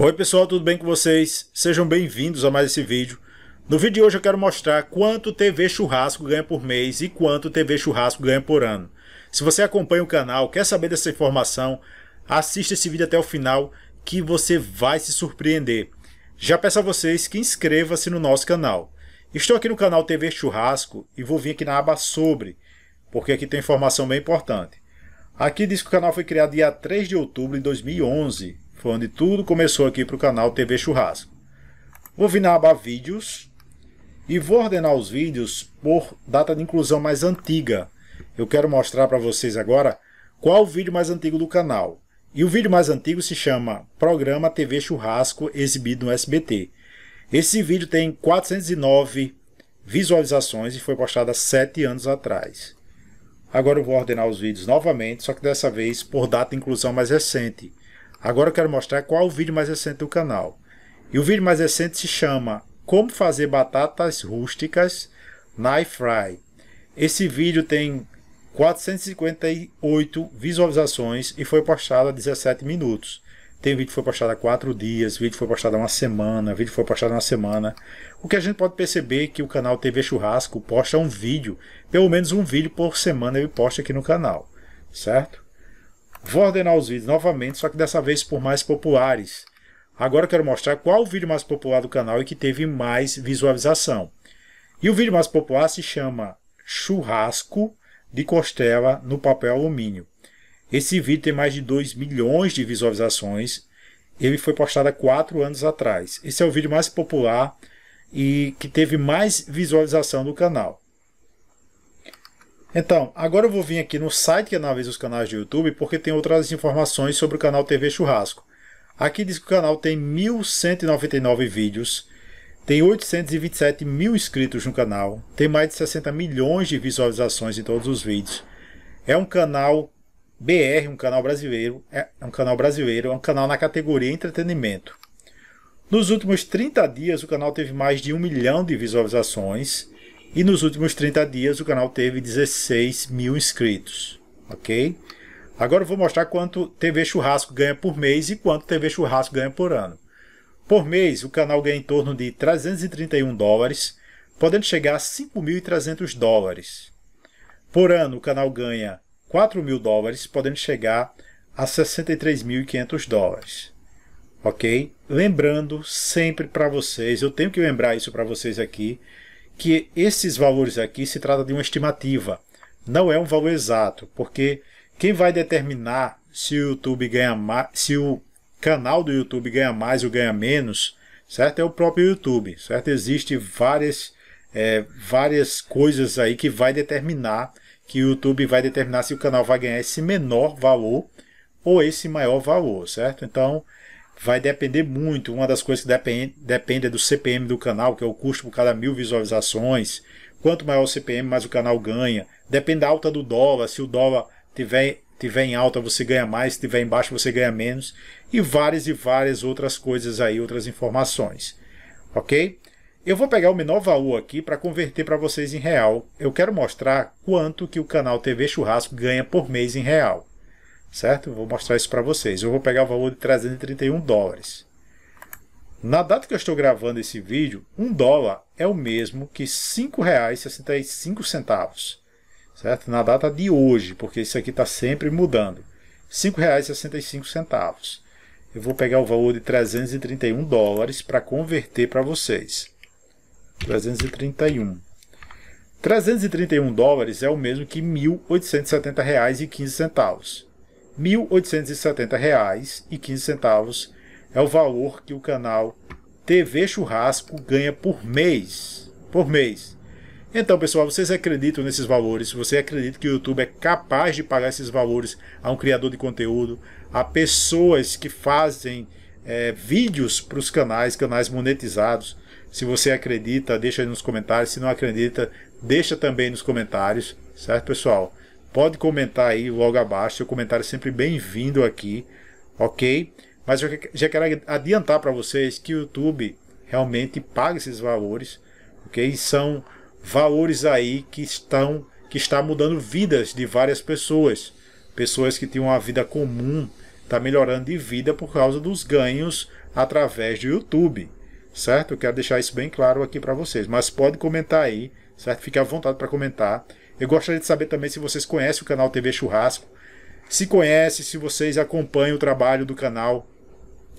Oi pessoal, tudo bem com vocês? Sejam bem-vindos a mais esse vídeo. No vídeo de hoje eu quero mostrar quanto TV Churrasco ganha por mês e quanto TV Churrasco ganha por ano. Se você acompanha o canal, quer saber dessa informação, assista esse vídeo até o final que você vai se surpreender. Já peço a vocês que inscreva-se no nosso canal. Estou aqui no canal TV Churrasco e vou vir aqui na aba Sobre, porque aqui tem informação bem importante. Aqui diz que o canal foi criado dia 3 de outubro de 2011 foi onde tudo começou aqui para o canal TV Churrasco. Vou vir na aba Vídeos e vou ordenar os vídeos por data de inclusão mais antiga. Eu quero mostrar para vocês agora qual o vídeo mais antigo do canal. E o vídeo mais antigo se chama Programa TV Churrasco exibido no SBT. Esse vídeo tem 409 visualizações e foi postado há 7 anos atrás. Agora eu vou ordenar os vídeos novamente, só que dessa vez por data de inclusão mais recente. Agora eu quero mostrar qual o vídeo mais recente do canal. E o vídeo mais recente se chama Como fazer batatas rústicas na fry. Esse vídeo tem 458 visualizações e foi postado há 17 minutos. Tem vídeo que foi postado há 4 dias, vídeo que foi postado há uma semana, vídeo que foi postado há uma semana. O que a gente pode perceber é que o canal TV Churrasco posta um vídeo, pelo menos um vídeo por semana ele posta aqui no canal, certo? Vou ordenar os vídeos novamente, só que dessa vez por mais populares. Agora eu quero mostrar qual o vídeo mais popular do canal e que teve mais visualização. E o vídeo mais popular se chama Churrasco de Costela no Papel Alumínio. Esse vídeo tem mais de 2 milhões de visualizações. Ele foi postado há 4 anos atrás. Esse é o vídeo mais popular e que teve mais visualização do canal. Então, agora eu vou vir aqui no site que analisa os canais do YouTube, porque tem outras informações sobre o canal TV Churrasco. Aqui diz que o canal tem 1.199 vídeos, tem 827 mil inscritos no canal, tem mais de 60 milhões de visualizações em todos os vídeos. É um canal BR, um canal brasileiro, é, é um canal brasileiro, é um canal na categoria entretenimento. Nos últimos 30 dias, o canal teve mais de 1 milhão de visualizações e nos últimos 30 dias o canal teve 16 mil inscritos, ok? Agora eu vou mostrar quanto TV Churrasco ganha por mês e quanto TV Churrasco ganha por ano. Por mês, o canal ganha em torno de 331 dólares, podendo chegar a 5.300 dólares. Por ano, o canal ganha 4.000 dólares, podendo chegar a 63.500 dólares. Ok? Lembrando sempre para vocês, eu tenho que lembrar isso para vocês aqui, que esses valores aqui se trata de uma estimativa, não é um valor exato, porque quem vai determinar se o YouTube ganha mais, se o canal do YouTube ganha mais ou ganha menos, certo? É o próprio YouTube, certo? Existem várias, é, várias coisas aí que vai determinar, que o YouTube vai determinar se o canal vai ganhar esse menor valor ou esse maior valor, certo? Então, vai depender muito. Uma das coisas que depende, depende é do CPM do canal, que é o custo por cada mil visualizações. Quanto maior o CPM, mais o canal ganha. Depende da alta do dólar. Se o dólar tiver, tiver em alta, você ganha mais. Se tiver em baixo, você ganha menos. E várias e várias outras coisas aí, outras informações. Ok? Eu vou pegar o menor valor aqui para converter para vocês em real. Eu quero mostrar quanto que o canal TV Churrasco ganha por mês em real certo? Vou mostrar isso para vocês. Eu vou pegar o valor de 331 dólares. Na data que eu estou gravando esse vídeo, um dólar é o mesmo que R$ 5,65, certo? Na data de hoje, porque isso aqui está sempre mudando. R$ 5,65. Eu vou pegar o valor de 331 dólares para converter para vocês. 331. 331 dólares é o mesmo que R$ 1.870,15. R$ 1.870,15 é o valor que o canal TV Churrasco ganha por mês. Por mês. Então, pessoal, vocês acreditam nesses valores? Você acredita que o YouTube é capaz de pagar esses valores a um criador de conteúdo, a pessoas que fazem é, vídeos para os canais, canais monetizados? Se você acredita, deixa aí nos comentários. Se não acredita, deixa também nos comentários, certo, pessoal? Pode comentar aí logo abaixo, seu comentário é sempre bem-vindo aqui, ok? Mas eu já quero adiantar para vocês que o YouTube realmente paga esses valores, ok? E são valores aí que estão que está mudando vidas de várias pessoas, pessoas que tinham uma vida comum está melhorando de vida por causa dos ganhos através do YouTube, certo? Eu quero deixar isso bem claro aqui para vocês, mas pode comentar aí, certo? Fique à vontade para comentar. Eu gostaria de saber também se vocês conhecem o canal TV Churrasco. Se conhece, se vocês acompanham o trabalho do canal,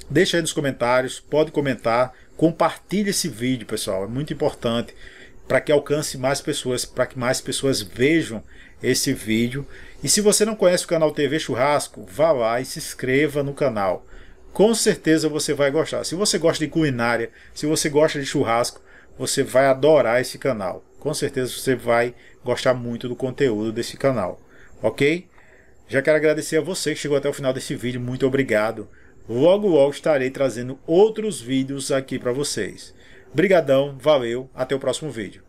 deixa aí nos comentários, pode comentar, compartilhe esse vídeo, pessoal, é muito importante para que alcance mais pessoas, para que mais pessoas vejam esse vídeo. E se você não conhece o canal TV Churrasco, vá lá e se inscreva no canal. Com certeza você vai gostar. Se você gosta de culinária, se você gosta de churrasco, você vai adorar esse canal com certeza você vai gostar muito do conteúdo desse canal, ok? Já quero agradecer a você que chegou até o final desse vídeo, muito obrigado. Logo logo estarei trazendo outros vídeos aqui para vocês. Brigadão, valeu, até o próximo vídeo.